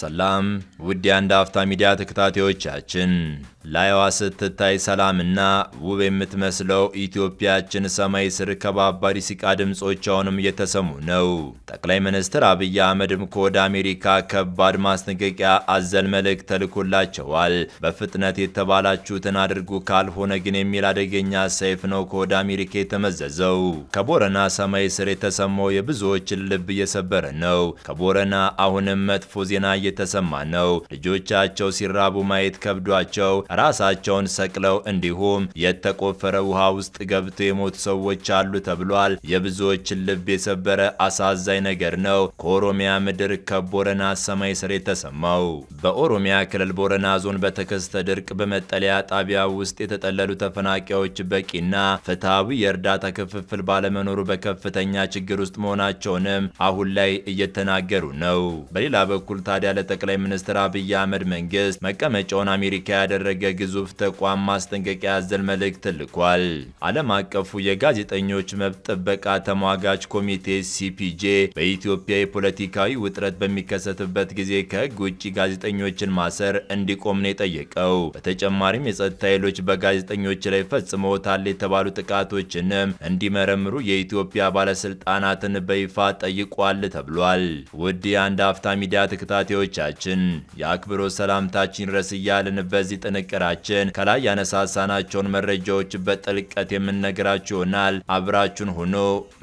ሰላም ውድ የአንድ አፍታ ሚዲያ ተከታታዮቻችን፣ ላይዋ ስትታይ ሰላምና ውብ የምትመስለው ኢትዮጵያችን ሰማይ ስር ከባባድ ሲቃ ድምጾች አሁንም እየተሰሙ ነው። ጠቅላይ ሚኒስትር አብይ አህመድም ከወደ አሜሪካ ከባድ ማስጠንቀቂያ አዘል መልእክት ተልኮላቸዋል። በፍጥነት የተባላችሁትን አድርጉ፣ ካልሆነ ግን የሚል አደገኛ ሰይፍ ነው ከወደ አሜሪካ የተመዘዘው። ከቦረና ሰማይ ስር የተሰማው የብዙዎችን ልብ እየሰበረ ነው። ከቦረና አሁንም መጥፎ ዜና የተሰማ ነው። ልጆቻቸው ሲራቡ ማየት ከብዷቸው ራሳቸውን ሰቅለው እንዲሁም የተቆፈረ ውሃ ውስጥ ገብተው የሞቱ ሰዎች አሉ ተብሏል። የብዙዎችን ልብ የሰበረ አሳዛኝ ነገር ነው ከኦሮሚያ ምድር ከቦረና ሰማይ ስር የተሰማው። በኦሮሚያ ክልል ቦረና ዞን በተከስተ ድርቅ በመጠለያ ጣቢያ ውስጥ የተጠለሉ ተፈናቃዮች በቂና ፍትሐዊ የእርዳታ ክፍፍል ባለመኖሩ በከፍተኛ ችግር ውስጥ መሆናቸውንም አሁን ላይ እየተናገሩ ነው። በሌላ በኩል ታዲያ ለጠቅላይ ሚኒስትር አብይ አህመድ መንግስት መቀመጫውን አሜሪካ ያደረገ ግዙፍ ተቋም ማስጠንቀቂያ ያዘል መልእክት ልኳል። ዓለም አቀፉ የጋዜጠኞች መብት ጥበቃ ተሟጋች ኮሚቴ ሲፒጄ በኢትዮጵያ የፖለቲካዊ ውጥረት በሚከሰትበት ጊዜ ከህግ ውጭ ጋዜጠኞችን ማሰር እንዲቆም ነው የጠየቀው። በተጨማሪም የጸጥታ ኃይሎች በጋዜጠኞች ላይ ፈጽመውታል የተባሉ ጥቃቶችንም እንዲመረምሩ የኢትዮጵያ ባለስልጣናትን በይፋ ጠይቋል ተብሏል። ውድ የአንድ አፍታ ሚዲያ ተከታታዮች ተመልካቾቻችን የአክብሮ ሰላምታችን ረስ እያልን በዚህ ጥንቅራችን ከላይ ያነሳሳናቸውን መረጃዎች በጥልቀት የምንነግራችሁ ይሆናል። አብራችሁን ሆኖ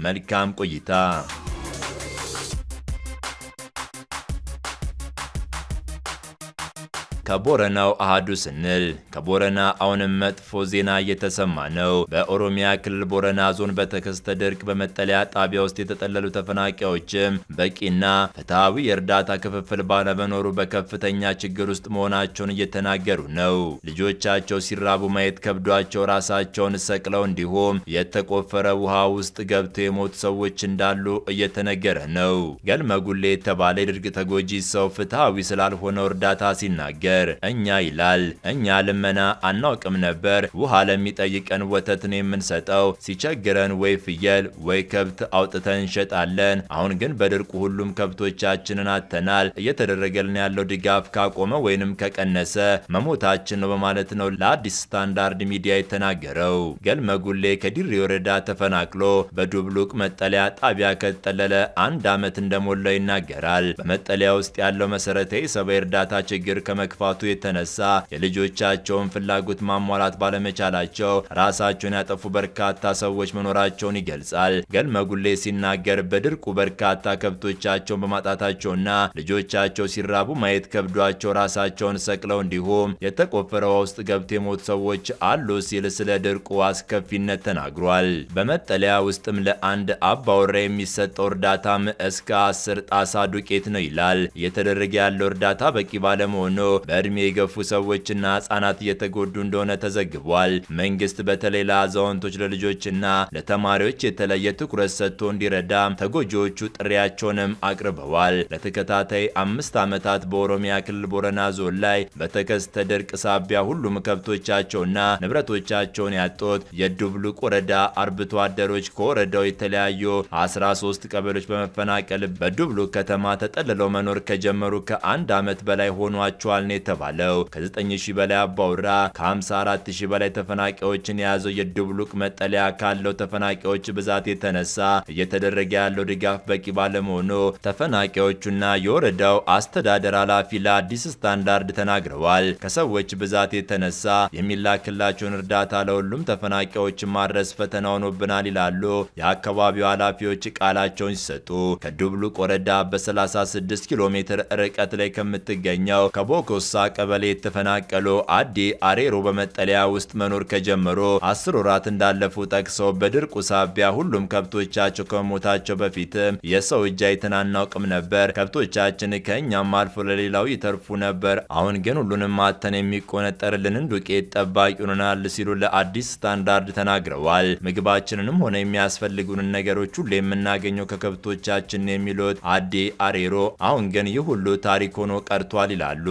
መልካም ቆይታ ከቦረናው አሃዱ ስንል ከቦረና አሁንም መጥፎ ዜና እየተሰማ ነው። በኦሮሚያ ክልል ቦረና ዞን በተከስተ ድርቅ በመጠለያ ጣቢያ ውስጥ የተጠለሉ ተፈናቃዮችም በቂና ፍትሐዊ የእርዳታ ክፍፍል ባለመኖሩ በከፍተኛ ችግር ውስጥ መሆናቸውን እየተናገሩ ነው። ልጆቻቸው ሲራቡ ማየት ከብዷቸው ራሳቸውን ሰቅለው እንዲሁም የተቆፈረ ውሃ ውስጥ ገብተው የሞቱ ሰዎች እንዳሉ እየተነገረ ነው። ገልመጉሌ የተባለ የድርቅ ተጎጂ ሰው ፍትሐዊ ስላልሆነው እርዳታ ሲናገር ነበር። እኛ ይላል እኛ ልመና አናውቅም ነበር። ውሃ ለሚጠይቀን ወተትን የምንሰጠው፣ ሲቸግረን ወይ ፍየል ወይ ከብት አውጥተን እንሸጣለን። አሁን ግን በድርቁ ሁሉም ከብቶቻችንን አጥተናል። እየተደረገልን ያለው ድጋፍ ካቆመ ወይንም ከቀነሰ መሞታችን ነው በማለት ነው ለአዲስ ስታንዳርድ ሚዲያ የተናገረው። ገልመ ጉሌ ከዲሪ ወረዳ ተፈናቅሎ በዱብሉቅ መጠለያ ጣቢያ ከተጠለለ አንድ ዓመት እንደሞላው ይናገራል። በመጠለያ ውስጥ ያለው መሰረታዊ ሰብአዊ እርዳታ ችግር ከመክፋ ከመጥፋቱ የተነሳ የልጆቻቸውን ፍላጎት ማሟላት ባለመቻላቸው ራሳቸውን ያጠፉ በርካታ ሰዎች መኖራቸውን ይገልጻል። ጉሌ ሲናገር በድርቁ በርካታ ከብቶቻቸውን በማጣታቸውና ልጆቻቸው ሲራቡ ማየት ከብዷቸው ራሳቸውን ሰቅለው እንዲሁም የተቆፈረው ውስጥ ገብቶ የሞቱ ሰዎች አሉ ሲል ስለ ድርቁ አስከፊነት ተናግሯል። በመጠለያ ውስጥም ለአንድ አባወራ የሚሰጠው እርዳታም እስከ አስር ጣሳ ዱቄት ነው ይላል። እየተደረገ ያለው እርዳታ በቂ ባለመሆኑ በእድሜ የገፉ ሰዎችና ህጻናት እየተጎዱ እንደሆነ ተዘግቧል። መንግስት በተለይ ለአዛውንቶች፣ ለልጆችና ለተማሪዎች የተለየ ትኩረት ሰጥቶ እንዲረዳ ተጎጂዎቹ ጥሪያቸውንም አቅርበዋል። ለተከታታይ አምስት ዓመታት በኦሮሚያ ክልል ቦረና ዞን ላይ በተከስተ ድርቅ ሳቢያ ሁሉም ከብቶቻቸውና ንብረቶቻቸውን ያጡት የዱብሉቅ ወረዳ አርብቶ አደሮች ከወረዳው የተለያዩ 13 ቀበሌዎች በመፈናቀል በዱብሉቅ ከተማ ተጠልለው መኖር ከጀመሩ ከአንድ ዓመት በላይ ሆኗቸዋል ነው የተባለው ከ9000 በላይ አባውራ ከ54000 በላይ ተፈናቃዮችን የያዘው የድብሉቅ መጠለያ ካለው ተፈናቃዮች ብዛት የተነሳ እየተደረገ ያለው ድጋፍ በቂ ባለመሆኑ ተፈናቃዮቹና የወረዳው አስተዳደር ኃላፊ ለአዲስ ስታንዳርድ ተናግረዋል። ከሰዎች ብዛት የተነሳ የሚላክላቸውን እርዳታ ለሁሉም ተፈናቃዮች ማድረስ ፈተና ሆኖብናል ይላሉ የአካባቢው ኃላፊዎች ቃላቸውን ሲሰጡ። ከድብሉቅ ወረዳ በ36 ኪሎ ሜትር ርቀት ላይ ከምትገኘው ከቦኮስ ዶሳ ቀበሌ የተፈናቀሉ አዲ አሬሮ በመጠለያ ውስጥ መኖር ከጀመሩ አስር ወራት እንዳለፉ ጠቅሰው በድርቁ ሳቢያ ሁሉም ከብቶቻቸው ከመሞታቸው በፊትም የሰው እጅ አይተን አናውቅም ነበር። ከብቶቻችን ከእኛም አልፎ ለሌላው ይተርፉ ነበር። አሁን ግን ሁሉንም ማተን የሚቆነጠርልንን ዱቄት ጠባቂ ሆነናል ሲሉ ለአዲስ ስታንዳርድ ተናግረዋል። ምግባችንንም ሆነ የሚያስፈልጉንን ነገሮች ሁሉ የምናገኘው ከከብቶቻችን የሚሉት አዴ አሬሮ አሁን ግን ይህ ሁሉ ታሪክ ሆኖ ቀርቷል ይላሉ።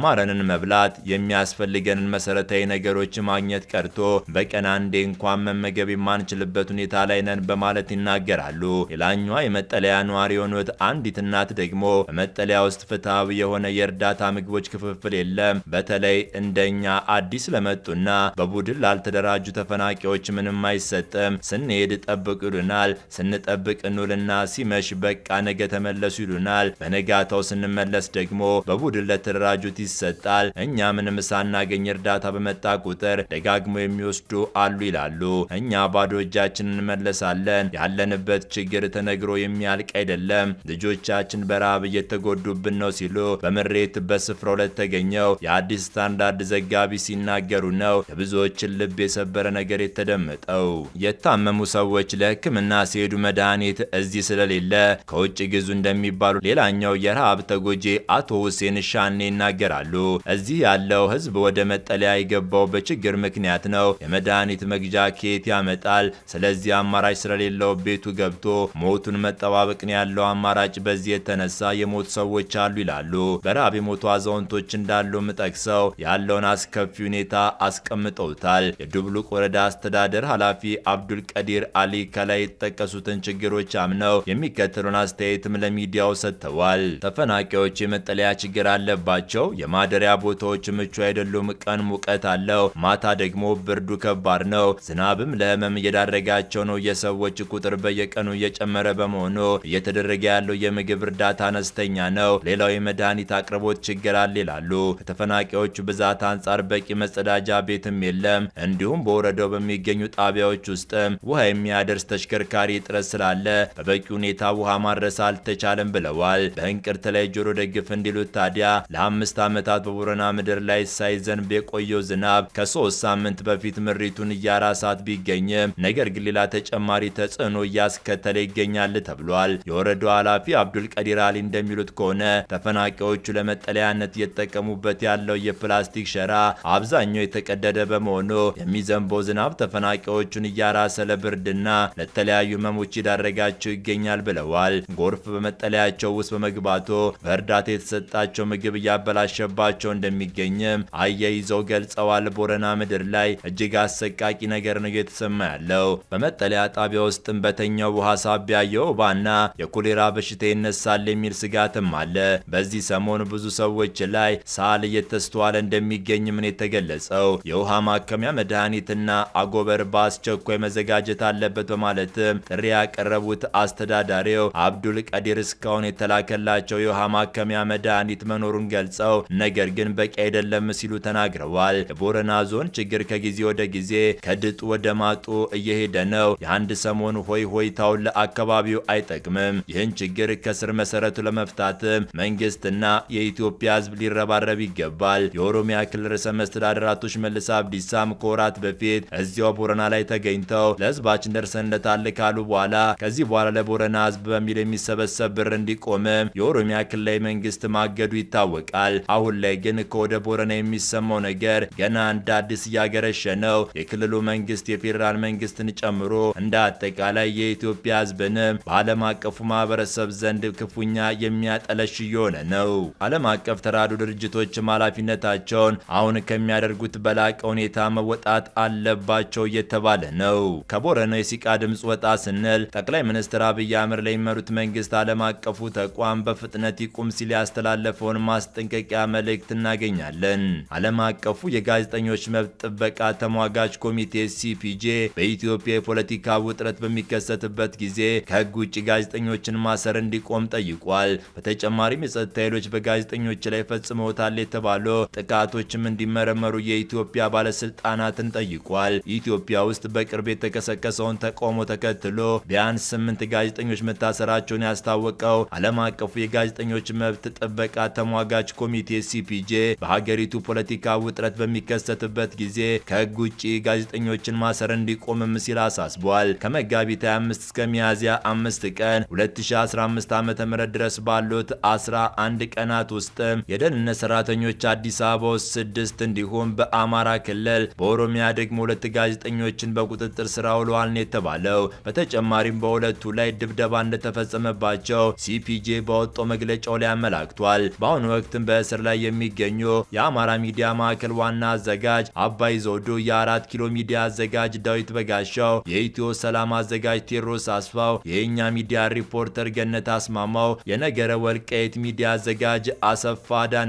ያማረንን መብላት፣ የሚያስፈልገንን መሰረታዊ ነገሮች ማግኘት ቀርቶ በቀን አንዴ እንኳን መመገብ የማንችልበት ሁኔታ ላይ ነን በማለት ይናገራሉ። ሌላኛዋ የመጠለያ ነዋሪ የሆኑት አንዲት እናት ደግሞ በመጠለያ ውስጥ ፍትሐዊ የሆነ የእርዳታ ምግቦች ክፍፍል የለም። በተለይ እንደኛ አዲስ ለመጡና በቡድን ላልተደራጁ ተፈናቂዎች ምንም አይሰጥም። ስንሄድ ጠብቁ ይሉናል። ስንጠብቅ እንውልና ሲመሽ በቃ ነገ ተመለሱ ይሉናል። በነጋታው ስንመለስ ደግሞ በቡድን ለተደራጁት ይሰጣል። እኛ ምንም ሳናገኝ እርዳታ በመጣ ቁጥር ደጋግሞ የሚወስዱ አሉ ይላሉ። እኛ ባዶ እጃችን እንመለሳለን። ያለንበት ችግር ተነግሮ የሚያልቅ አይደለም። ልጆቻችን በረሃብ እየተጎዱብን ነው ሲሉ በምሬት በስፍራው ለተገኘው የአዲስ ስታንዳርድ ዘጋቢ ሲናገሩ ነው የብዙዎችን ልብ የሰበረ ነገር የተደመጠው። የታመሙ ሰዎች ለሕክምና ሲሄዱ መድኃኒት እዚህ ስለሌለ ከውጭ ግዙ እንደሚባሉ ሌላኛው የረሃብ ተጎጂ አቶ ሁሴን ሻኔ ይናገራል። ይኖራሉ። እዚህ ያለው ህዝብ ወደ መጠለያ የገባው በችግር ምክንያት ነው። የመድኃኒት መግዣ ኬት ያመጣል። ስለዚህ አማራጭ ስለሌለው ቤቱ ገብቶ ሞቱን መጠባበቅን ያለው አማራጭ። በዚህ የተነሳ የሞቱ ሰዎች አሉ ይላሉ። በረሃብ የሞቱ አዛውንቶች እንዳሉ ምጠቅሰው ያለውን አስከፊ ሁኔታ አስቀምጠውታል። የዱብሉቅ ወረዳ አስተዳደር ኃላፊ አብዱል ቀዲር አሊ ከላይ የተጠቀሱትን ችግሮች አምነው የሚከተሉን አስተያየትም ለሚዲያው ሰጥተዋል። ተፈናቃዮች የመጠለያ ችግር አለባቸው። የማደሪያ ቦታዎች ምቹ አይደሉም። ቀን ሙቀት አለው፣ ማታ ደግሞ ብርዱ ከባድ ነው። ዝናብም ለህመም እየዳረጋቸው ነው። የሰዎች ቁጥር በየቀኑ እየጨመረ በመሆኑ እየተደረገ ያለው የምግብ እርዳታ አነስተኛ ነው። ሌላው የመድኃኒት አቅርቦት ችግር አለ ይላሉ። ከተፈናቃዮቹ ብዛት አንጻር በቂ መጸዳጃ ቤትም የለም። እንዲሁም በወረዳው በሚገኙ ጣቢያዎች ውስጥም ውሃ የሚያደርስ ተሽከርካሪ እጥረት ስላለ በበቂ ሁኔታ ውሃ ማድረስ አልተቻለም ብለዋል። በእንቅርት ላይ ጆሮ ደግፍ እንዲሉት ታዲያ ለአምስት ዓመት ዓመታት በቦረና ምድር ላይ ሳይዘንብ የቆየው ዝናብ ከሶስት ሳምንት በፊት ምሪቱን እያራሳት ቢገኝም ነገር ግን ሌላ ተጨማሪ ተጽዕኖ እያስከተለ ይገኛል ተብሏል። የወረዳው ኃላፊ አብዱል ቀዲር አሊ እንደሚሉት ከሆነ ተፈናቃዮቹ ለመጠለያነት እየተጠቀሙበት ያለው የፕላስቲክ ሸራ አብዛኛው የተቀደደ በመሆኑ የሚዘንበው ዝናብ ተፈናቃዮቹን እያራሰ ለብርድና ለተለያዩ ህመሞች ይዳረጋቸው ይገኛል ብለዋል። ጎርፍ በመጠለያቸው ውስጥ በመግባቱ በእርዳታ የተሰጣቸው ምግብ እያበላሸ እየደረሰባቸው እንደሚገኝም አያይዘው ገልጸዋል። ቦረና ምድር ላይ እጅግ አሰቃቂ ነገር ነው እየተሰማ ያለው። በመጠለያ ጣቢያ ውስጥም በተኛው ውሃ ሳቢያ የወባና የኮሌራ በሽታ ይነሳል የሚል ስጋትም አለ። በዚህ ሰሞን ብዙ ሰዎች ላይ ሳል እየተስተዋለ እንደሚገኝም ነው የተገለጸው። የውሃ ማከሚያ መድኃኒትና አጎበር በአስቸኳይ መዘጋጀት አለበት በማለትም ጥሪ ያቀረቡት አስተዳዳሪው አብዱል ቀዲር እስካሁን የተላከላቸው የውሃ ማከሚያ መድኃኒት መኖሩን ገልጸው ነገር ግን በቂ አይደለም ሲሉ ተናግረዋል። የቦረና ዞን ችግር ከጊዜ ወደ ጊዜ ከድጡ ወደ ማጡ እየሄደ ነው። የአንድ ሰሞን ሆይ ሆይታውን ለአካባቢው አይጠቅምም። ይህን ችግር ከስር መሰረቱ ለመፍታትም መንግስትና የኢትዮጵያ ህዝብ ሊረባረብ ይገባል። የኦሮሚያ ክልል ርዕሰ መስተዳድር አቶ ሽመልስ አብዲሳም ከወራት በፊት እዚያው ቦረና ላይ ተገኝተው ለህዝባችን ደርሰንለታል ካሉ በኋላ ከዚህ በኋላ ለቦረና ህዝብ በሚል የሚሰበሰብ ብር እንዲቆምም የኦሮሚያ ክልላዊ መንግስት ማገዱ ይታወቃል። አሁን ላይ ግን ከወደ ቦረና የሚሰማው ነገር ገና እንደ አዲስ እያገረሸ ነው። የክልሉ መንግስት የፌዴራል መንግስትን ጨምሮ እንደ አጠቃላይ የኢትዮጵያ ህዝብንም በዓለም አቀፉ ማህበረሰብ ዘንድ ክፉኛ የሚያጠለሽ እየሆነ ነው። ዓለም አቀፍ ተራዶ ድርጅቶችም ኃላፊነታቸውን አሁን ከሚያደርጉት በላቀ ሁኔታ መወጣት አለባቸው እየተባለ ነው። ከቦረና የሲቃ ድምፅ ወጣ ስንል ጠቅላይ ሚኒስትር አብይ አህመድ ለሚመሩት መንግስት ዓለም አቀፉ ተቋም በፍጥነት ይቁም ሲል ያስተላለፈውን ማስጠንቀቂያ መልእክት እናገኛለን። ዓለም አቀፉ የጋዜጠኞች መብት ጥበቃ ተሟጋች ኮሚቴ ሲፒጄ በኢትዮጵያ የፖለቲካ ውጥረት በሚከሰትበት ጊዜ ከህግ ውጭ ጋዜጠኞችን ማሰር እንዲቆም ጠይቋል። በተጨማሪም የጸጥታ ኃይሎች በጋዜጠኞች ላይ ፈጽመውታል የተባሉ ጥቃቶችም እንዲመረመሩ የኢትዮጵያ ባለስልጣናትን ጠይቋል። ኢትዮጵያ ውስጥ በቅርብ የተቀሰቀሰውን ተቃውሞ ተከትሎ ቢያንስ ስምንት ጋዜጠኞች መታሰራቸውን ያስታወቀው ዓለም አቀፉ የጋዜጠኞች መብት ጥበቃ ተሟጋች ኮሚቴ ሲፒጄ በሀገሪቱ ፖለቲካ ውጥረት በሚከሰትበት ጊዜ ከህግ ውጭ ጋዜጠኞችን ማሰር እንዲቆምም ሲል አሳስቧል። ከመጋቢት 25 እስከ ሚያዝያ 5 ቀን 2015 ም ድረስ ባሉት 11 ቀናት ውስጥም የደህንነት ሰራተኞች አዲስ አበባ ውስጥ ስድስት እንዲሁም በአማራ ክልል በኦሮሚያ ደግሞ ሁለት ጋዜጠኞችን በቁጥጥር ስራ ውለዋል ነው የተባለው። በተጨማሪም በሁለቱ ላይ ድብደባ እንደተፈጸመባቸው ሲፒጄ ባወጣው መግለጫው ላይ አመላክቷል። በአሁኑ ወቅትም በእስር ላይ ላይ የሚገኙ የአማራ ሚዲያ ማዕከል ዋና አዘጋጅ አባይ ዘውዱ፣ የአራት ኪሎ ሚዲያ አዘጋጅ ዳዊት በጋሻው፣ የኢትዮ ሰላም አዘጋጅ ቴዎድሮስ አስፋው፣ የእኛ ሚዲያ ሪፖርተር ገነት አስማማው፣ የነገረ ወልቃየት ሚዲያ አዘጋጅ አሰፋ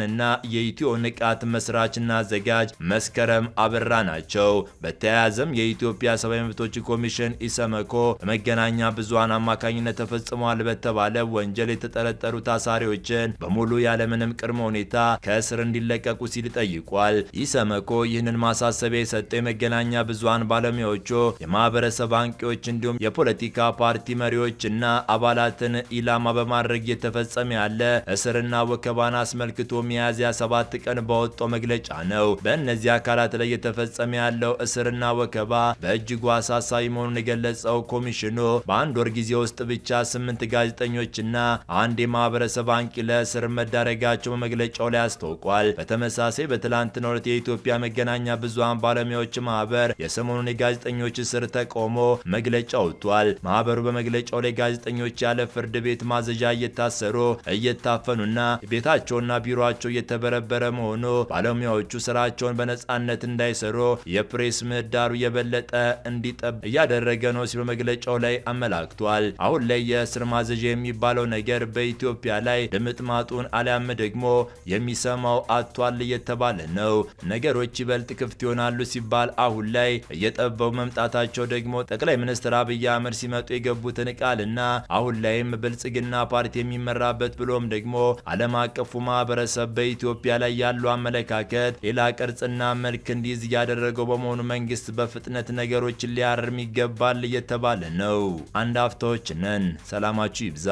እና የኢትዮ ንቃት መስራችና አዘጋጅ መስከረም አበራ ናቸው። በተያያዘም የኢትዮጵያ ሰብአዊ መብቶች ኮሚሽን ኢሰመኮ በመገናኛ ብዙሃን አማካኝነት ተፈጽሟል በተባለ ወንጀል የተጠረጠሩ ታሳሪዎችን በሙሉ ያለምንም ቅድመ ሁኔታ ከእስር እንዲለቀቁ ሲል ጠይቋል። ኢሰመኮ ይህንን ማሳሰቢያ የሰጠ የመገናኛ ብዙሃን ባለሙያዎቹ የማህበረሰብ አንቂዎች እንዲሁም የፖለቲካ ፓርቲ መሪዎች እና አባላትን ኢላማ በማድረግ እየተፈጸመ ያለ እስርና ወከባን አስመልክቶ ሚያዝያ ሰባት ቀን ባወጣው መግለጫ ነው። በእነዚህ አካላት ላይ እየተፈጸመ ያለው እስርና ወከባ በእጅጉ አሳሳቢ መሆኑን የገለጸው ኮሚሽኑ በአንድ ወር ጊዜ ውስጥ ብቻ ስምንት ጋዜጠኞችና አንድ የማህበረሰብ አንቂ ለእስር መዳረጋቸው በመግለጫው ላይ አስታውቋል። በተመሳሳይ በትላንትናው ዕለት የኢትዮጵያ መገናኛ ብዙሃን ባለሙያዎች ማህበር የሰሞኑን የጋዜጠኞች እስር ተቃውሞ መግለጫ አውጥቷል። ማህበሩ በመግለጫው ላይ ጋዜጠኞች ያለ ፍርድ ቤት ማዘዣ እየታሰሩ እየታፈኑና ቤታቸውና ቢሮቸው እየተበረበረ መሆኑ ባለሙያዎቹ ስራቸውን በነጻነት እንዳይሰሩ የፕሬስ ምህዳሩ የበለጠ እንዲጠብ እያደረገ ነው ሲሉ መግለጫው ላይ አመላክቷል። አሁን ላይ የእስር ማዘዣ የሚባለው ነገር በኢትዮጵያ ላይ ድምጥማጡን አሊያም ደግሞ የሚ የሚሰማው አጥቷል እየተባለ ነው። ነገሮች ይበልጥ ክፍት ይሆናሉ ሲባል አሁን ላይ እየጠበው መምጣታቸው ደግሞ ጠቅላይ ሚኒስትር አብይ አህመድ ሲመጡ የገቡትን ቃልና አሁን ላይም ብልጽግና ፓርቲ የሚመራበት ብሎም ደግሞ ዓለም አቀፉ ማህበረሰብ በኢትዮጵያ ላይ ያለው አመለካከት ሌላ ቅርጽና መልክ እንዲይዝ እያደረገው በመሆኑ መንግስት በፍጥነት ነገሮች ሊያርም ይገባል እየተባለ ነው። አንድ አፍታዎች ነን። ሰላማችሁ ይብዛ።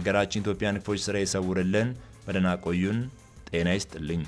አገራችን ኢትዮጵያን ክፎች ስራ ይሰውርልን። በደህና ቆዩን። ጤና ይስጥልኝ።